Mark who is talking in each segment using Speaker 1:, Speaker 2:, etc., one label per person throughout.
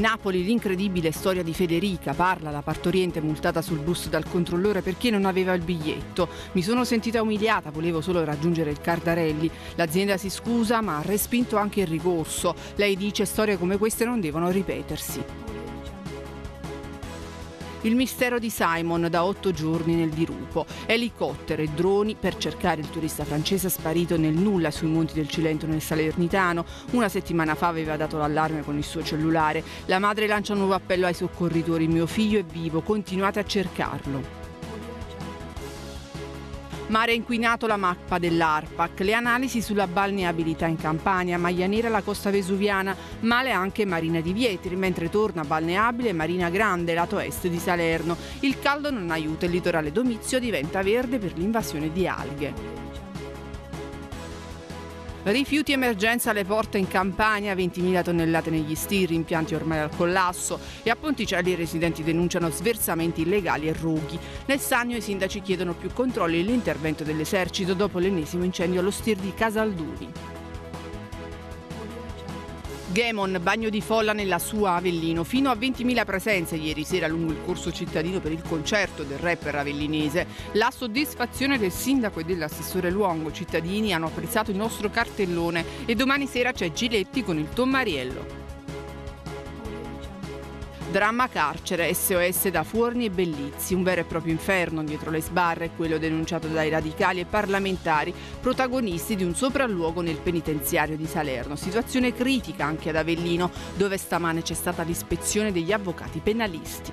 Speaker 1: Napoli, l'incredibile storia di Federica, parla la partoriente multata sul bus dal controllore perché non aveva il biglietto. Mi sono sentita umiliata, volevo solo raggiungere il Cardarelli. L'azienda si scusa ma ha respinto anche il ricorso. Lei dice storie come queste non devono ripetersi. Il mistero di Simon da otto giorni nel dirupo. Elicottero e droni per cercare il turista francese sparito nel nulla sui monti del Cilento nel Salernitano. Una settimana fa aveva dato l'allarme con il suo cellulare. La madre lancia un nuovo appello ai soccorritori. Mio figlio è vivo, continuate a cercarlo. Mare inquinato la mappa dell'ARPAC, le analisi sulla balneabilità in Campania, maglia nera la costa vesuviana, male anche Marina di Vietri, mentre torna balneabile Marina Grande, lato est di Salerno. Il caldo non aiuta, il litorale domizio diventa verde per l'invasione di alghe. Rifiuti emergenza alle porte in Campania, 20.000 tonnellate negli stirri, impianti ormai al collasso e a Ponticelli i residenti denunciano sversamenti illegali e rughi. Nel Sannio i sindaci chiedono più controlli e l'intervento dell'esercito dopo l'ennesimo incendio allo stir di Casalduri. Demon, bagno di folla nella sua Avellino. Fino a 20.000 presenze ieri sera lungo il corso cittadino per il concerto del rapper avellinese. La soddisfazione del sindaco e dell'assessore Luongo, cittadini hanno apprezzato il nostro cartellone e domani sera c'è Giletti con il Tommariello. Dramma carcere, SOS da Fuorni e Bellizzi, un vero e proprio inferno dietro le sbarre, quello denunciato dai radicali e parlamentari, protagonisti di un sopralluogo nel penitenziario di Salerno. Situazione critica anche ad Avellino, dove stamane c'è stata l'ispezione degli avvocati penalisti.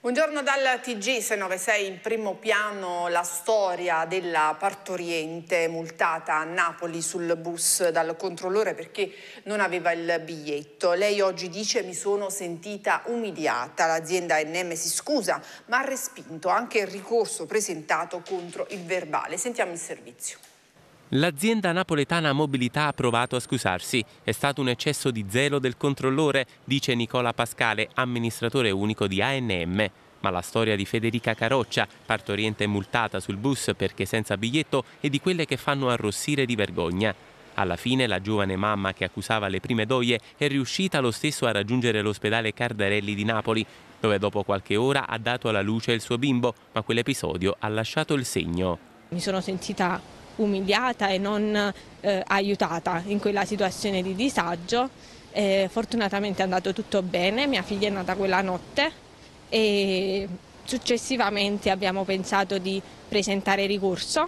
Speaker 1: Buongiorno dal TG 696 in primo piano la storia della partoriente multata a Napoli sul bus dal controllore perché non aveva il biglietto. Lei oggi dice mi sono sentita umiliata, l'azienda NM si scusa ma ha respinto anche il ricorso presentato contro il verbale. Sentiamo il servizio.
Speaker 2: L'azienda napoletana Mobilità ha provato a scusarsi. È stato un eccesso di zelo del controllore, dice Nicola Pascale, amministratore unico di ANM. Ma la storia di Federica Caroccia, partoriente multata sul bus perché senza biglietto, è di quelle che fanno arrossire di vergogna. Alla fine la giovane mamma che accusava le prime doie è riuscita lo stesso a raggiungere l'ospedale Cardarelli di Napoli, dove dopo qualche ora ha dato alla luce il suo bimbo, ma quell'episodio ha lasciato il segno.
Speaker 3: Mi sono sentita umiliata e non eh, aiutata in quella situazione di disagio. Eh, fortunatamente è andato tutto bene, mia figlia è nata quella notte e successivamente abbiamo pensato di presentare ricorso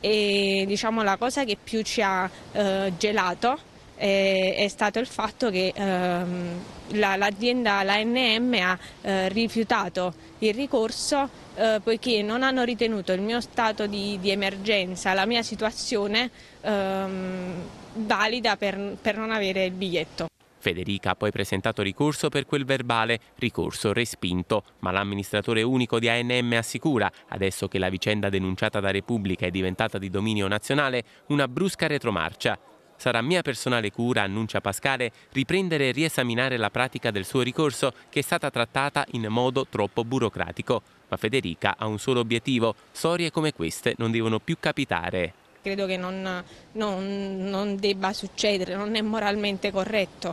Speaker 3: e diciamo la cosa che più ci ha eh, gelato è, è stato il fatto che ehm, la, l'azienda, l'ANM, ha eh, rifiutato il ricorso eh, poiché non hanno ritenuto il mio stato di, di emergenza, la mia situazione ehm, valida per, per non avere il biglietto.
Speaker 2: Federica ha poi presentato ricorso per quel verbale, ricorso respinto, ma l'amministratore unico di ANM assicura, adesso che la vicenda denunciata da Repubblica è diventata di dominio nazionale, una brusca retromarcia. Sarà mia personale cura, annuncia Pascale, riprendere e riesaminare la pratica del suo ricorso che è stata trattata in modo troppo burocratico. Ma Federica ha un solo obiettivo, storie come queste non devono più capitare.
Speaker 3: Credo che non, non, non debba succedere, non è moralmente corretto.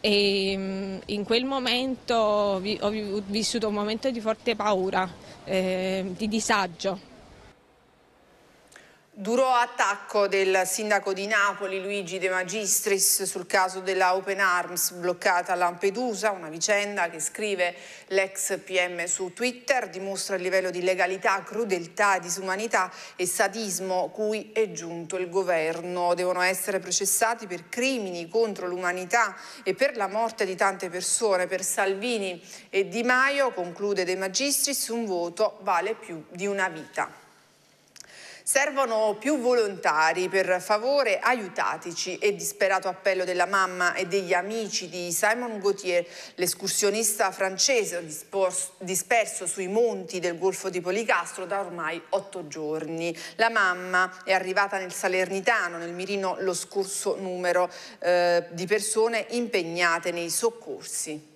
Speaker 3: E mm, in quel momento ho vissuto un momento di forte paura, eh, di disagio
Speaker 1: Duro attacco del sindaco di Napoli Luigi De Magistris sul caso della Open Arms bloccata a Lampedusa, una vicenda che scrive l'ex PM su Twitter, dimostra il livello di legalità, crudeltà, disumanità e sadismo cui è giunto il governo. Devono essere processati per crimini contro l'umanità e per la morte di tante persone. Per Salvini e Di Maio, conclude De Magistris, un voto vale più di una vita. Servono più volontari, per favore aiutateci e disperato appello della mamma e degli amici di Simon Gauthier, l'escursionista francese disperso sui monti del Golfo di Policastro da ormai otto giorni. La mamma è arrivata nel Salernitano, nel Mirino, lo scorso numero eh, di persone impegnate nei soccorsi.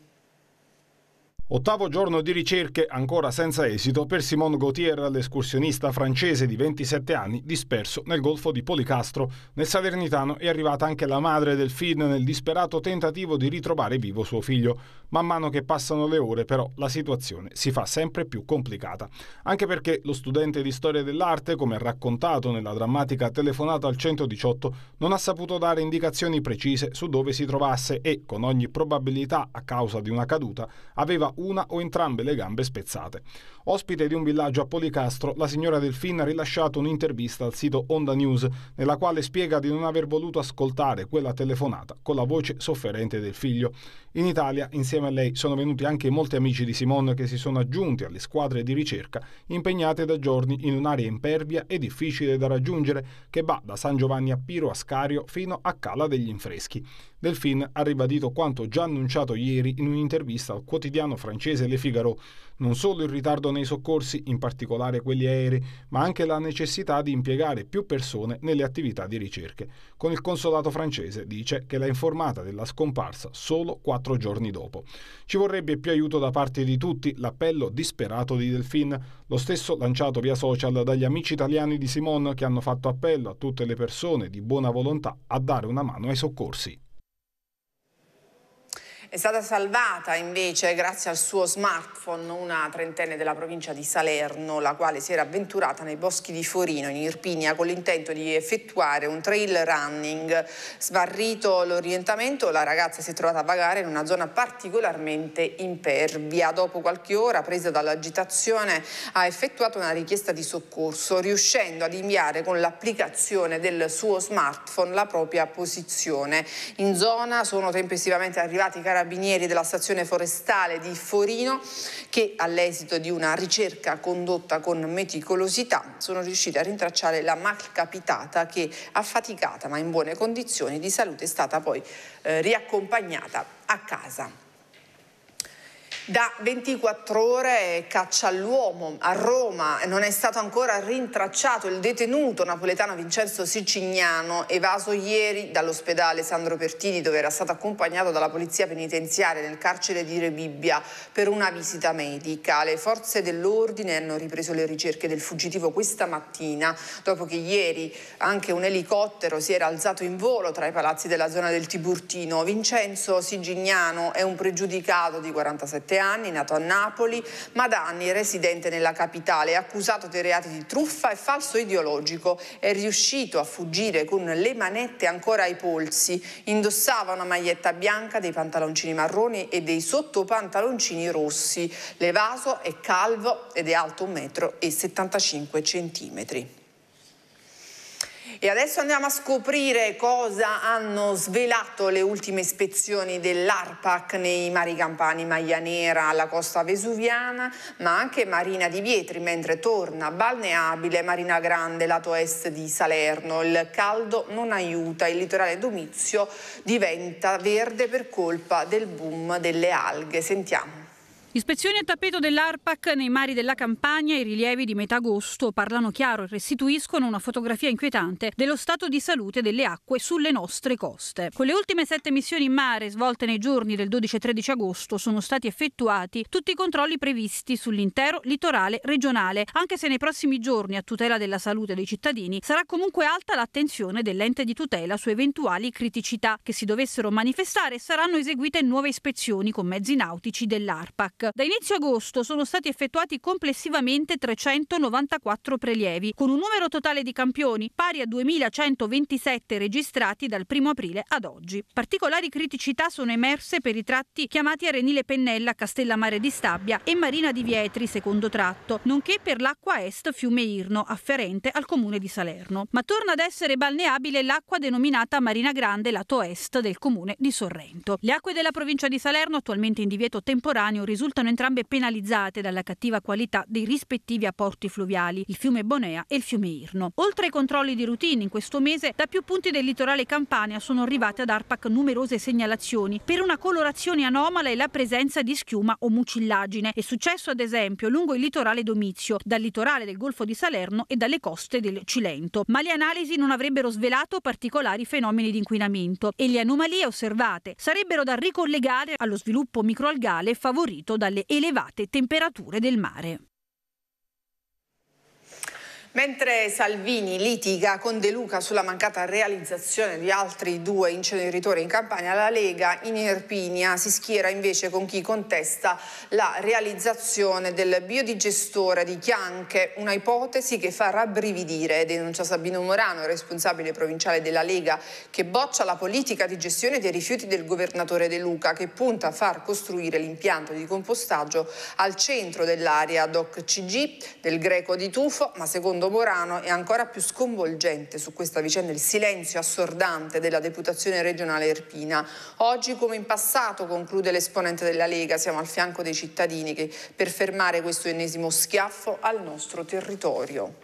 Speaker 4: Ottavo giorno di ricerche, ancora senza esito, per Simone Gauthier, l'escursionista francese di 27 anni, disperso nel golfo di Policastro. Nel Salernitano è arrivata anche la madre del Finn nel disperato tentativo di ritrovare vivo suo figlio. Man mano che passano le ore, però, la situazione si fa sempre più complicata. Anche perché lo studente di storia dell'arte, come raccontato nella drammatica telefonata al 118, non ha saputo dare indicazioni precise su dove si trovasse e, con ogni probabilità a causa di una caduta, aveva una o entrambe le gambe spezzate. Ospite di un villaggio a Policastro, la signora Delfin ha rilasciato un'intervista al sito Onda News, nella quale spiega di non aver voluto ascoltare quella telefonata con la voce sofferente del figlio. In Italia, insieme a lei, sono venuti anche molti amici di Simone che si sono aggiunti alle squadre di ricerca impegnate da giorni in un'area impervia e difficile da raggiungere che va da San Giovanni a Piro a Scario fino a Cala degli Infreschi. Delfin ha ribadito quanto già annunciato ieri in un'intervista al quotidiano francese Le Figaro. Non solo il ritardo nei i soccorsi, in particolare quelli aerei, ma anche la necessità di impiegare più persone nelle attività di ricerche. Con il consolato francese dice che l'ha informata della scomparsa solo quattro giorni dopo. Ci vorrebbe più aiuto da parte di tutti, l'appello disperato di Delfin, lo stesso lanciato via social dagli amici italiani di Simone che hanno fatto appello a tutte le persone di buona volontà a dare una mano ai soccorsi.
Speaker 1: È stata salvata invece grazie al suo smartphone una trentenne della provincia di Salerno, la quale si era avventurata nei boschi di Forino in Irpinia con l'intento di effettuare un trail running. Sbarrito l'orientamento, la ragazza si è trovata a vagare in una zona particolarmente impervia. Dopo qualche ora, presa dall'agitazione, ha effettuato una richiesta di soccorso, riuscendo ad inviare con l'applicazione del suo smartphone la propria posizione. In zona sono tempestivamente arrivati i carabinieri carabinieri della stazione forestale di Forino che all'esito di una ricerca condotta con meticolosità sono riusciti a rintracciare la malcapitata che affaticata ma in buone condizioni di salute è stata poi eh, riaccompagnata a casa. Da 24 ore caccia all'uomo a Roma non è stato ancora rintracciato il detenuto napoletano Vincenzo Sicignano evaso ieri dall'ospedale Sandro Pertini dove era stato accompagnato dalla polizia penitenziaria nel carcere di Rebibbia per una visita medica. Le forze dell'ordine hanno ripreso le ricerche del fuggitivo questa mattina dopo che ieri anche un elicottero si era alzato in volo tra i palazzi della zona del Tiburtino. Vincenzo Sicignano è un pregiudicato di 47 anni anni, nato a Napoli, ma da anni residente nella capitale, accusato di reati di truffa e falso ideologico. È riuscito a fuggire con le manette ancora ai polsi. Indossava una maglietta bianca, dei pantaloncini marroni e dei sottopantaloncini rossi. Levaso è calvo ed è alto 1,75 m. E adesso andiamo a scoprire cosa hanno svelato le ultime ispezioni dell'ARPAC nei mari campani, Maglia Nera alla costa vesuviana, ma anche Marina di Vietri, mentre torna balneabile Marina Grande, lato est di Salerno. Il caldo non aiuta, il litorale Domizio diventa verde per colpa del boom delle alghe. Sentiamo.
Speaker 5: Ispezioni a tappeto dell'ARPAC nei mari della Campania, i rilievi di metà agosto parlano chiaro e restituiscono una fotografia inquietante dello stato di salute delle acque sulle nostre coste. Con le ultime sette missioni in mare svolte nei giorni del 12 e 13 agosto sono stati effettuati tutti i controlli previsti sull'intero litorale regionale, anche se nei prossimi giorni a tutela della salute dei cittadini sarà comunque alta l'attenzione dell'ente di tutela su eventuali criticità che si dovessero manifestare e saranno eseguite nuove ispezioni con mezzi nautici dell'ARPAC. Sirmic. Da inizio agosto sono stati effettuati complessivamente 394 prelievi, con un numero totale di campioni pari a 2127 registrati dal 1 aprile ad oggi. Particolari criticità sono emerse per i tratti chiamati Arenile Pennella, Castellammare di Stabia e Marina di Vietri, secondo tratto, nonché per l'acqua est Fiume Irno, afferente al comune di Salerno. Ma torna ad essere balneabile l'acqua denominata Marina Grande, lato est del comune di Sorrento. Le acque della provincia di Salerno, attualmente in divieto temporaneo, risultano risultano entrambe penalizzate dalla cattiva qualità dei rispettivi apporti fluviali, il fiume Bonea e il fiume Irno. Oltre ai controlli di routine in questo mese, da più punti del litorale Campania sono arrivate ad ARPAC numerose segnalazioni per una colorazione anomala e la presenza di schiuma o mucillagine. È successo ad esempio lungo il litorale Domizio, dal litorale del Golfo di Salerno e dalle coste del Cilento. Ma le analisi non avrebbero svelato particolari fenomeni di inquinamento e le anomalie osservate sarebbero da ricollegare allo sviluppo microalgale favorito dalle elevate temperature del mare.
Speaker 1: Mentre Salvini litiga con De Luca sulla mancata realizzazione di altri due inceneritori in Campania, la Lega in Irpinia si schiera invece con chi contesta la realizzazione del biodigestore di Chianche, una ipotesi che fa rabbrividire, denuncia Sabino Morano, responsabile provinciale della Lega, che boccia la politica di gestione dei rifiuti del governatore De Luca, che punta a far costruire l'impianto di compostaggio al centro dell'area DOC CG del Greco di Tufo, ma secondo secondo Morano è ancora più sconvolgente su questa vicenda il silenzio assordante della deputazione regionale erpina. Oggi come in passato, conclude l'esponente della Lega, siamo al fianco dei cittadini che, per fermare questo ennesimo schiaffo al nostro territorio.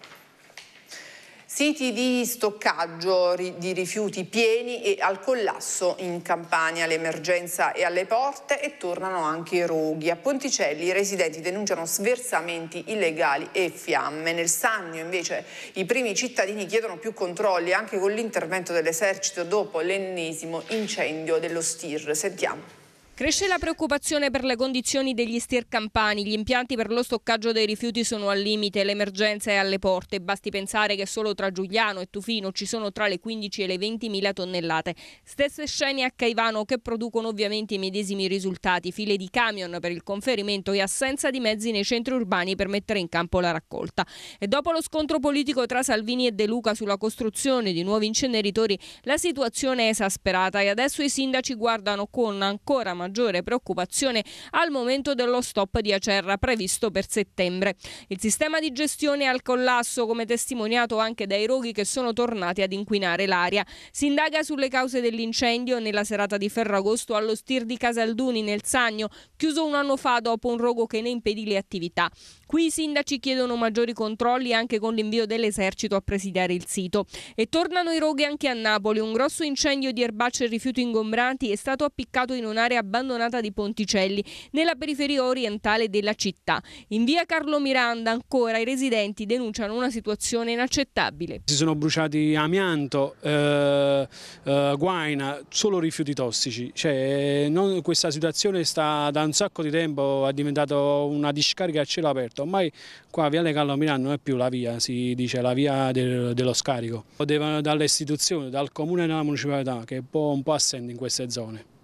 Speaker 1: Siti di stoccaggio di rifiuti pieni e al collasso in Campania. L'emergenza è alle porte e tornano anche i roghi. A Ponticelli i residenti denunciano sversamenti illegali e fiamme. Nel Sannio invece i primi cittadini chiedono più controlli anche con l'intervento dell'esercito dopo l'ennesimo incendio dello STIR. Sentiamo.
Speaker 6: Cresce la preoccupazione per le condizioni degli stir campani, gli impianti per lo stoccaggio dei rifiuti sono al limite, l'emergenza è alle porte, basti pensare che solo tra Giuliano e Tufino ci sono tra le 15 e le 20 mila tonnellate. Stesse scene a Caivano che producono ovviamente i medesimi risultati, file di camion per il conferimento e assenza di mezzi nei centri urbani per mettere in campo la raccolta. E dopo lo scontro politico tra Salvini e De Luca sulla costruzione di nuovi inceneritori, la situazione è esasperata e adesso i sindaci guardano con ancora maggiore maggiore preoccupazione al momento dello stop di Acerra previsto per settembre. Il sistema di gestione è al collasso, come testimoniato anche dai roghi che sono tornati ad inquinare l'aria. Si indaga sulle cause dell'incendio nella serata di Ferragosto allo stir di Casalduni nel Sagno, chiuso un anno fa dopo un rogo che ne impedì le attività. Qui i sindaci chiedono maggiori controlli anche con l'invio dell'esercito a presidiare il sito. E tornano i roghi anche a Napoli. Un grosso incendio di erbacce e rifiuti ingombranti è stato appiccato in un'area abbandonata di Ponticelli, nella periferia orientale della città. In via Carlo Miranda ancora i residenti denunciano una situazione inaccettabile.
Speaker 7: Si sono bruciati amianto, eh, eh, guaina, solo rifiuti tossici. Cioè, non, questa situazione sta da un sacco di tempo, è diventata una discarica a cielo aperto fatto. Ormai qua Viale Carlo Milano non è più la via, si dice la via del, dello scarico. Devono dalle istituzioni, dal comune e dalla municipalità che è un po', un po assente in queste zone.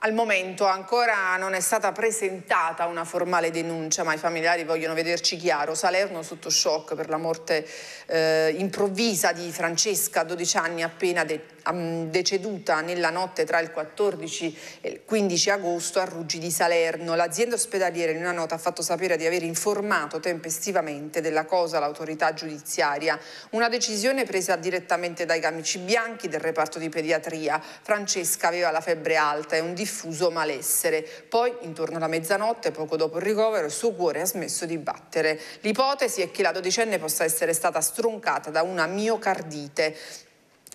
Speaker 1: Al momento ancora non è stata presentata una formale denuncia, ma i familiari vogliono vederci chiaro. Salerno sotto shock per la morte eh, improvvisa di Francesca, 12 anni appena detta deceduta nella notte tra il 14 e il 15 agosto a Ruggi di Salerno. L'azienda ospedaliera in una nota ha fatto sapere di aver informato tempestivamente della cosa l'autorità giudiziaria. Una decisione presa direttamente dai camici bianchi del reparto di pediatria. Francesca aveva la febbre alta e un diffuso malessere. Poi, intorno alla mezzanotte, poco dopo il ricovero, il suo cuore ha smesso di battere. L'ipotesi è che la dodicenne possa essere stata stroncata da una miocardite.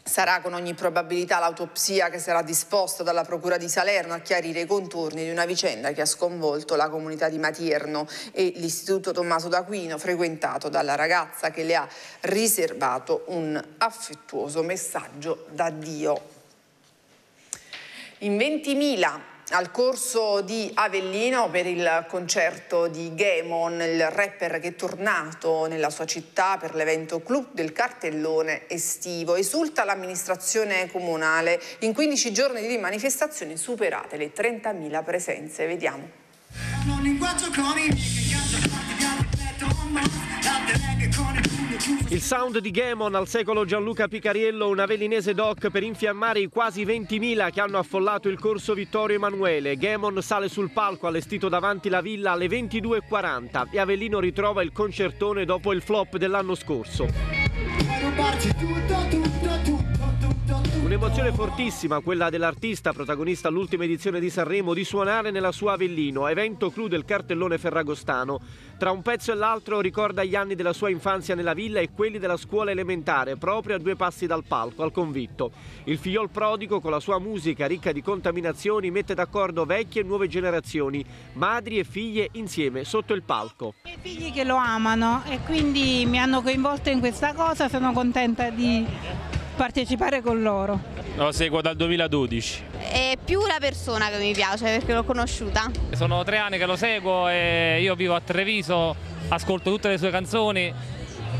Speaker 1: Sarà con ogni probabilità l'autopsia che sarà disposta dalla Procura di Salerno a chiarire i contorni di una vicenda che ha sconvolto la comunità di Matierno e l'Istituto Tommaso d'Aquino frequentato dalla ragazza che le ha riservato un affettuoso messaggio d'addio. In 20.000 al corso di Avellino per il concerto di Gemon, il rapper che è tornato nella sua città per l'evento Club del Cartellone estivo. Esulta l'amministrazione comunale in 15 giorni di manifestazioni superate le 30.000 presenze. Vediamo.
Speaker 8: Il sound di Gemon al secolo Gianluca Picariello, un velinese doc per infiammare i quasi 20.000 che hanno affollato il corso Vittorio Emanuele. Gemon sale sul palco allestito davanti la villa alle 22.40 e Avellino ritrova il concertone dopo il flop dell'anno scorso. Un'emozione fortissima quella dell'artista protagonista all'ultima edizione di Sanremo di suonare nella sua Avellino, evento clou del cartellone ferragostano. Tra un pezzo e l'altro ricorda gli anni della sua infanzia nella villa e quelli della scuola elementare, proprio a due passi dal palco, al convitto. Il figliol prodigo con la sua musica ricca di contaminazioni mette d'accordo vecchie e nuove generazioni, madri e figlie insieme sotto il palco. I miei
Speaker 5: figli che lo amano e quindi mi hanno coinvolto in questa cosa, sono contenta di partecipare con loro.
Speaker 2: Lo seguo dal 2012.
Speaker 3: È più la persona che mi piace perché l'ho conosciuta.
Speaker 2: Sono tre anni che lo seguo e io vivo a Treviso, ascolto tutte le sue canzoni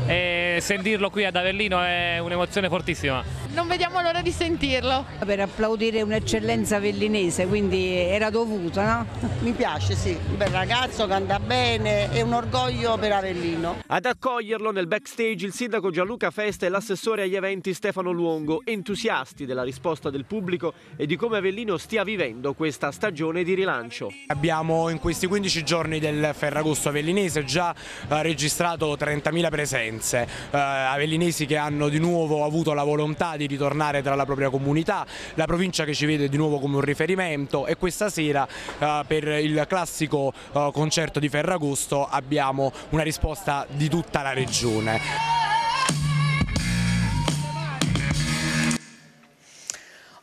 Speaker 2: e sentirlo qui ad Avellino è un'emozione fortissima
Speaker 1: non vediamo l'ora di sentirlo. Per applaudire un'eccellenza vellinese, quindi era dovuto, no? Mi piace, sì, un bel ragazzo, canta bene, è un orgoglio
Speaker 2: per Avellino.
Speaker 8: Ad accoglierlo nel backstage il sindaco Gianluca Festa e l'assessore agli eventi Stefano Luongo, entusiasti della risposta del pubblico e di come Avellino stia vivendo questa stagione di rilancio.
Speaker 9: Abbiamo in questi 15 giorni del Ferragosto Avellinese già eh, registrato 30.000 presenze, eh, avellinesi che hanno di nuovo avuto la volontà di di ritornare tra la propria comunità, la provincia che ci vede di nuovo come un riferimento e questa sera eh, per il classico eh, concerto di Ferragosto abbiamo una risposta di tutta la regione.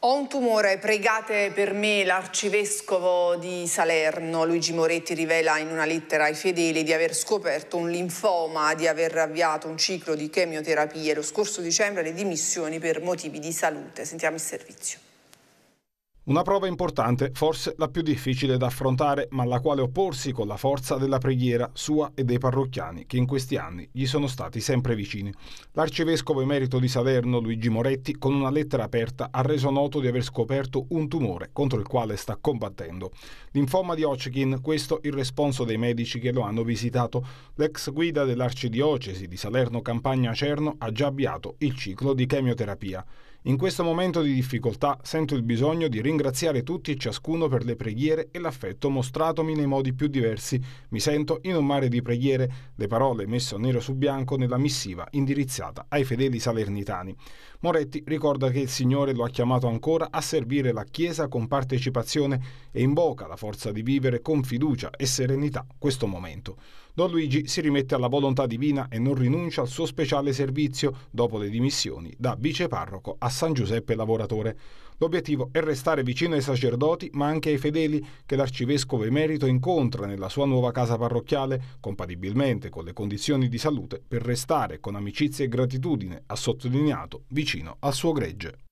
Speaker 1: Ho un tumore, pregate per me l'arcivescovo di Salerno. Luigi Moretti rivela in una lettera ai fedeli di aver scoperto un linfoma, di aver avviato un ciclo di chemioterapie. Lo scorso dicembre le dimissioni per motivi di salute. Sentiamo il servizio.
Speaker 4: Una prova importante, forse la più difficile da affrontare, ma alla quale opporsi con la forza della preghiera sua e dei parrocchiani che in questi anni gli sono stati sempre vicini. L'arcivescovo emerito di Salerno, Luigi Moretti, con una lettera aperta ha reso noto di aver scoperto un tumore contro il quale sta combattendo. Linfoma di Hodgkin, questo il responso dei medici che lo hanno visitato. L'ex guida dell'arcidiocesi di Salerno Campagna Cerno ha già avviato il ciclo di chemioterapia. In questo momento di difficoltà sento il bisogno di ringraziare tutti e ciascuno per le preghiere e l'affetto mostratomi nei modi più diversi. Mi sento in un mare di preghiere, le parole messe nero su bianco nella missiva indirizzata ai fedeli salernitani. Moretti ricorda che il Signore lo ha chiamato ancora a servire la Chiesa con partecipazione e invoca la forza di vivere con fiducia e serenità questo momento. Don Luigi si rimette alla volontà divina e non rinuncia al suo speciale servizio dopo le dimissioni da viceparroco a San Giuseppe Lavoratore. L'obiettivo è restare vicino ai sacerdoti ma anche ai fedeli che l'arcivescovo emerito incontra nella sua nuova casa parrocchiale, compatibilmente con le condizioni di salute, per restare con amicizia e gratitudine, ha sottolineato, vicino al suo gregge.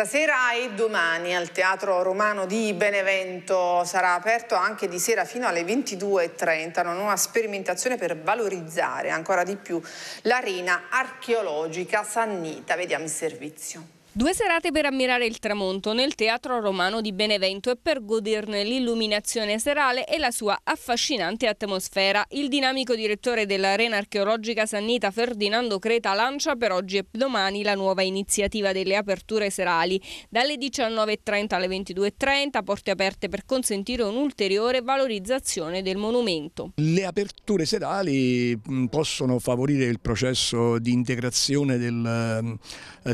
Speaker 1: Stasera e domani al Teatro Romano di Benevento sarà aperto anche di sera fino alle 22.30 una nuova sperimentazione per valorizzare ancora di più l'arena archeologica Sannita. Vediamo il servizio.
Speaker 6: Due serate per ammirare il tramonto nel Teatro Romano di Benevento e per goderne l'illuminazione serale e la sua affascinante atmosfera. Il dinamico direttore dell'Arena Archeologica Sannita Ferdinando Creta lancia per oggi e domani la nuova iniziativa delle aperture serali. Dalle 19.30 alle 22.30 porte aperte per consentire un'ulteriore valorizzazione del monumento.
Speaker 10: Le
Speaker 11: aperture serali mm, possono favorire il processo di integrazione del mm,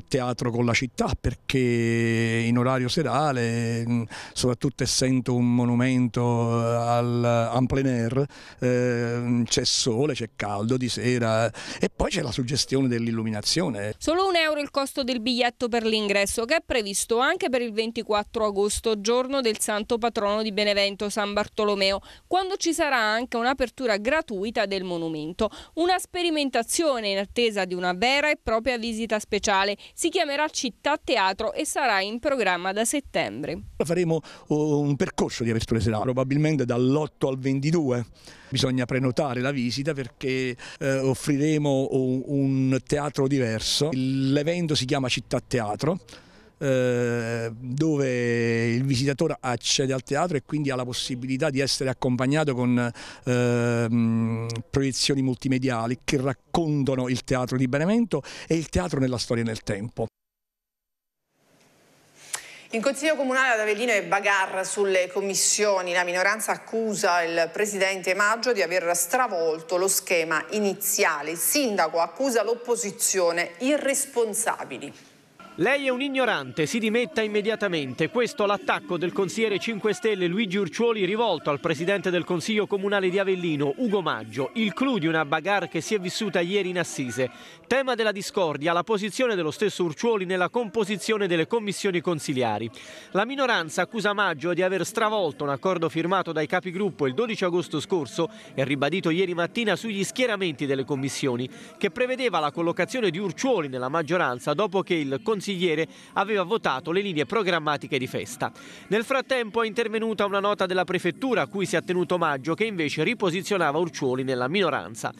Speaker 11: teatro con la città città perché in orario serale, mm, soprattutto essendo un monumento eh, al, en plein air, eh, c'è sole, c'è caldo di sera eh, e poi c'è la suggestione dell'illuminazione.
Speaker 6: Solo un euro il costo del biglietto per l'ingresso che è previsto anche per il 24 agosto, giorno del santo patrono di Benevento San Bartolomeo, quando ci sarà anche un'apertura gratuita del monumento. Una sperimentazione in attesa di una vera e propria visita speciale. Si chiamerà Città città teatro e sarà in programma da settembre.
Speaker 11: Faremo uh, un percorso di Ernesto Leserà, probabilmente dall'8 al 22. Bisogna prenotare la visita perché eh, offriremo un teatro diverso. L'evento si chiama Città Teatro eh, dove il visitatore accede al teatro e quindi ha la possibilità di essere accompagnato con ehm, proiezioni multimediali che raccontano il teatro di Benevento e il teatro nella storia e nel tempo.
Speaker 1: In Consiglio Comunale ad Avellino è bagarre sulle commissioni. La minoranza accusa il Presidente Maggio di aver stravolto lo schema iniziale. Il Sindaco accusa l'opposizione irresponsabili.
Speaker 8: Lei è un ignorante, si dimetta immediatamente. Questo l'attacco del consigliere 5 Stelle Luigi Urciuoli rivolto al presidente del Consiglio Comunale di Avellino, Ugo Maggio, il clou di una bagarre che si è vissuta ieri in Assise. Tema della discordia, la posizione dello stesso Urciuoli nella composizione delle commissioni consiliari. La minoranza accusa Maggio di aver stravolto un accordo firmato dai capigruppo il 12 agosto scorso e ribadito ieri mattina sugli schieramenti delle commissioni, che prevedeva la collocazione di Urciuoli nella maggioranza dopo che il Consiglio consigliere aveva votato le linee programmatiche di festa. Nel frattempo è intervenuta una nota della prefettura a cui si è tenuto omaggio che invece riposizionava Urcioli nella minoranza.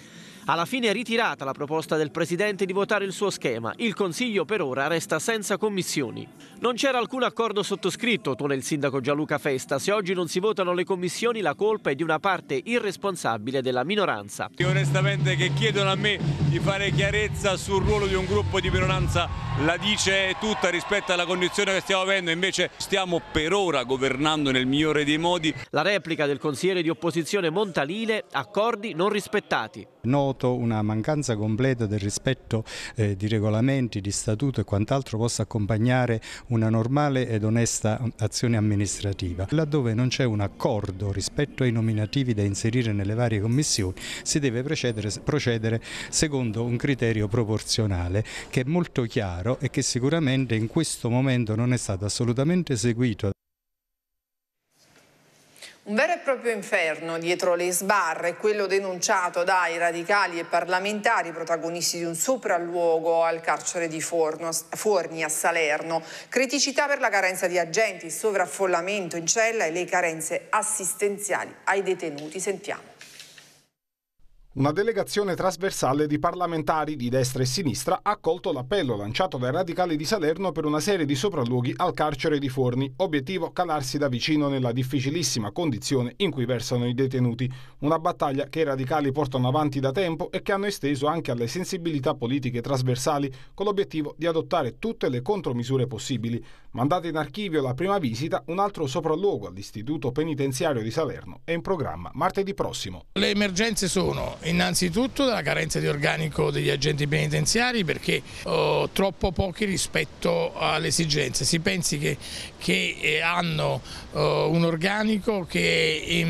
Speaker 8: Alla fine è ritirata la proposta del Presidente di votare il suo schema. Il Consiglio per ora resta senza commissioni. Non c'era alcun accordo sottoscritto, tuona il sindaco Gianluca Festa. Se oggi non si votano le commissioni la colpa è di una parte irresponsabile della minoranza.
Speaker 2: Io onestamente che chiedono a me di fare chiarezza sul ruolo di un gruppo di minoranza la dice tutta rispetto alla condizione che stiamo avendo, invece stiamo per
Speaker 8: ora governando nel migliore dei modi. La replica del consigliere di opposizione Montalile, accordi non rispettati.
Speaker 10: Noto una mancanza completa del rispetto eh, di regolamenti, di statuto e quant'altro possa accompagnare una normale ed onesta azione amministrativa. Laddove non c'è un accordo rispetto ai nominativi da inserire nelle varie commissioni si deve procedere, procedere secondo un criterio proporzionale che è molto chiaro chiaro e che sicuramente in questo momento non è stato assolutamente seguito
Speaker 1: un vero e proprio inferno dietro le sbarre, quello denunciato dai radicali e parlamentari protagonisti di un sopralluogo al carcere di Forno, Forni a Salerno. Criticità per la carenza di agenti, sovraffollamento in cella e le carenze assistenziali ai detenuti. Sentiamo.
Speaker 4: Una delegazione trasversale di parlamentari di destra e sinistra ha accolto l'appello lanciato dai radicali di Salerno per una serie di sopralluoghi al carcere di Forni, obiettivo calarsi da vicino nella difficilissima condizione in cui versano i detenuti, una battaglia che i radicali portano avanti da tempo e che hanno esteso anche alle sensibilità politiche trasversali con l'obiettivo di adottare tutte le contromisure possibili. Mandata in archivio la prima visita, un altro sopralluogo all'istituto penitenziario di Salerno è in programma martedì prossimo.
Speaker 7: Le emergenze sono Innanzitutto dalla carenza di organico degli agenti penitenziari perché oh, troppo pochi rispetto alle esigenze. Si pensi che, che eh, hanno oh, un organico che è in,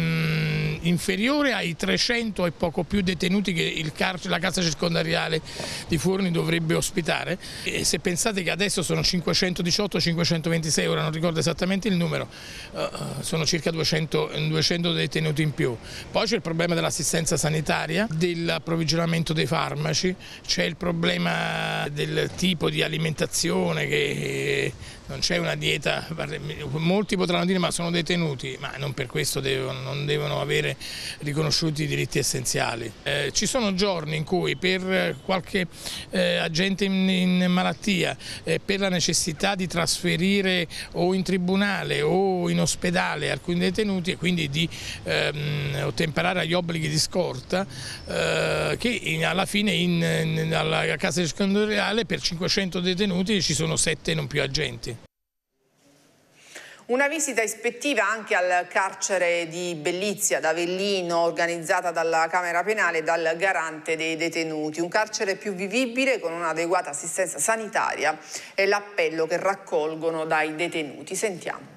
Speaker 7: mm, inferiore ai 300 e poco più detenuti che carcere, la casa circondariale di Forni dovrebbe ospitare. E se pensate che adesso sono 518-526, ora non ricordo esattamente il numero, uh, sono circa 200, 200 detenuti in più. Poi c'è il problema dell'assistenza sanitaria dell'approvvigionamento dei farmaci, c'è il problema del tipo di alimentazione che non c'è una dieta, molti potranno dire ma sono detenuti, ma non per questo devono, non devono avere riconosciuti i diritti essenziali. Eh, ci sono giorni in cui per qualche eh, agente in, in malattia, eh, per la necessità di trasferire o in tribunale o in ospedale alcuni detenuti e quindi di ehm, ottemperare agli obblighi di scorta, eh, che in, alla fine in, alla casa reale per 500 detenuti ci sono 7 non più agenti.
Speaker 1: Una visita ispettiva anche al carcere di Bellizia d'Avellino organizzata dalla Camera Penale e dal garante dei detenuti. Un carcere più vivibile con un'adeguata assistenza sanitaria è l'appello che raccolgono dai detenuti. Sentiamo.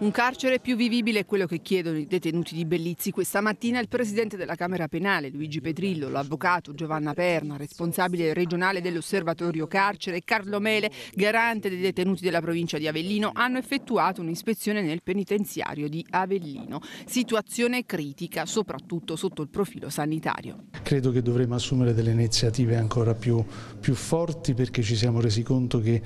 Speaker 1: Un carcere più vivibile è quello che chiedono i detenuti di Bellizzi. Questa mattina il presidente della Camera Penale, Luigi Petrillo, l'avvocato Giovanna Perna, responsabile regionale dell'osservatorio carcere, e Carlo Mele, garante dei detenuti della provincia di Avellino, hanno effettuato un'ispezione nel penitenziario di Avellino. Situazione critica, soprattutto sotto il profilo sanitario.
Speaker 10: Credo che dovremmo assumere delle iniziative ancora più, più forti perché ci siamo resi conto che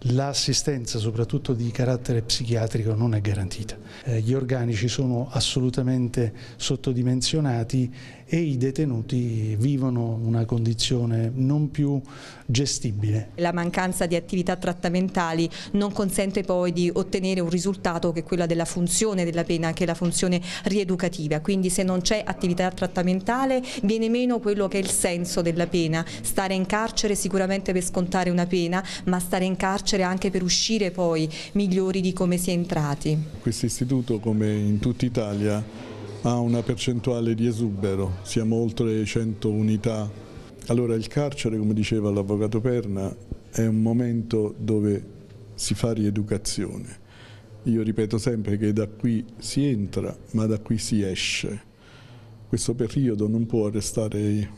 Speaker 10: l'assistenza, soprattutto di carattere psichiatrico, non è garantita garantita. Eh, gli organici sono assolutamente sottodimensionati e i detenuti vivono una condizione non più gestibile.
Speaker 3: La mancanza di attività trattamentali non consente poi di ottenere un risultato che è quello della funzione della pena, che è la funzione rieducativa, quindi se non c'è attività trattamentale viene meno quello che è il senso della pena, stare in carcere sicuramente per scontare una pena, ma stare in carcere anche per uscire poi migliori di come si è entrati
Speaker 11: questo istituto come in tutta Italia ha una percentuale di esubero, siamo oltre 100 unità. Allora il carcere, come diceva l'avvocato Perna, è un momento dove si fa rieducazione. Io ripeto sempre che da qui si entra, ma da qui si esce. Questo periodo non può restare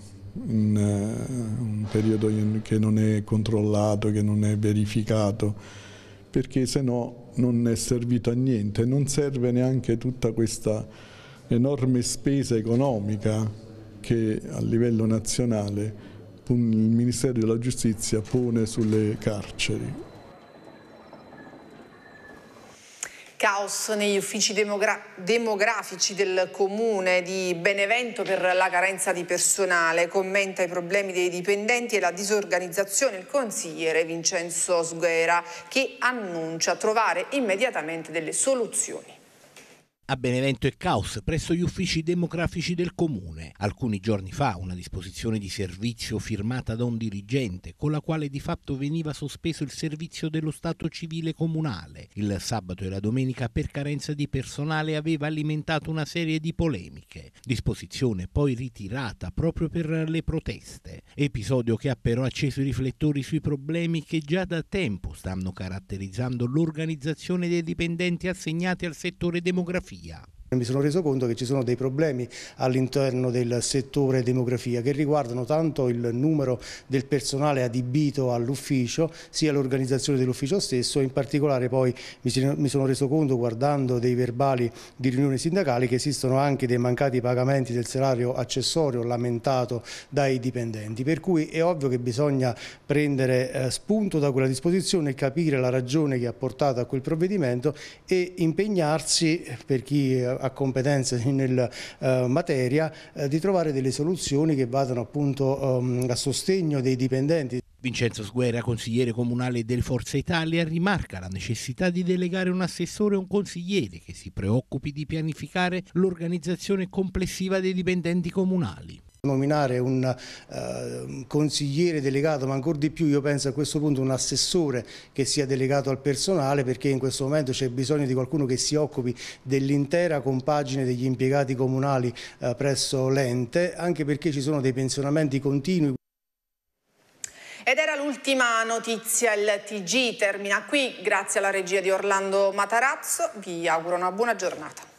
Speaker 11: un, eh, un periodo che non è controllato, che non è verificato, perché se no non è servito a niente, non serve neanche tutta questa enorme spesa economica che a livello nazionale il Ministero della Giustizia pone sulle carceri.
Speaker 1: Caos negli uffici demogra demografici del comune di Benevento per la carenza di personale, commenta i problemi dei dipendenti e la disorganizzazione il consigliere Vincenzo Sguera che annuncia trovare immediatamente delle soluzioni
Speaker 9: a Benevento e Caos presso gli uffici demografici del comune. Alcuni giorni fa una disposizione di servizio firmata da un dirigente con la quale di fatto veniva sospeso il servizio dello Stato civile comunale. Il sabato e la domenica per carenza di personale aveva alimentato una serie di polemiche. Disposizione poi ritirata proprio per le proteste. Episodio che ha però acceso i riflettori sui problemi che già da tempo stanno caratterizzando l'organizzazione dei dipendenti assegnati al settore demografico 比呀、啊。
Speaker 10: Mi sono reso conto che ci sono dei problemi all'interno del settore demografia che riguardano tanto il numero del personale adibito all'ufficio sia l'organizzazione dell'ufficio stesso in particolare poi mi sono reso conto guardando dei verbali di riunioni sindacali che esistono anche dei mancati pagamenti del salario accessorio lamentato dai dipendenti per cui è ovvio che bisogna prendere eh, spunto da quella disposizione e capire la ragione che ha portato a quel provvedimento e impegnarsi per chi eh, ha competenze nella eh, materia, eh, di trovare delle soluzioni che vadano appunto ehm, a sostegno dei dipendenti.
Speaker 9: Vincenzo Sguerra, consigliere comunale del Forza Italia, rimarca la necessità di delegare un assessore e un consigliere che si
Speaker 10: preoccupi
Speaker 9: di pianificare l'organizzazione complessiva dei dipendenti comunali.
Speaker 10: Nominare un eh, consigliere delegato, ma ancora di più io penso a questo punto un assessore che sia delegato al personale perché in questo momento c'è bisogno di qualcuno che si occupi dell'intera compagine degli impiegati comunali eh, presso l'ente, anche perché ci sono dei pensionamenti continui.
Speaker 1: Ed era l'ultima notizia, il TG termina qui, grazie alla regia di Orlando Matarazzo, vi auguro una buona giornata.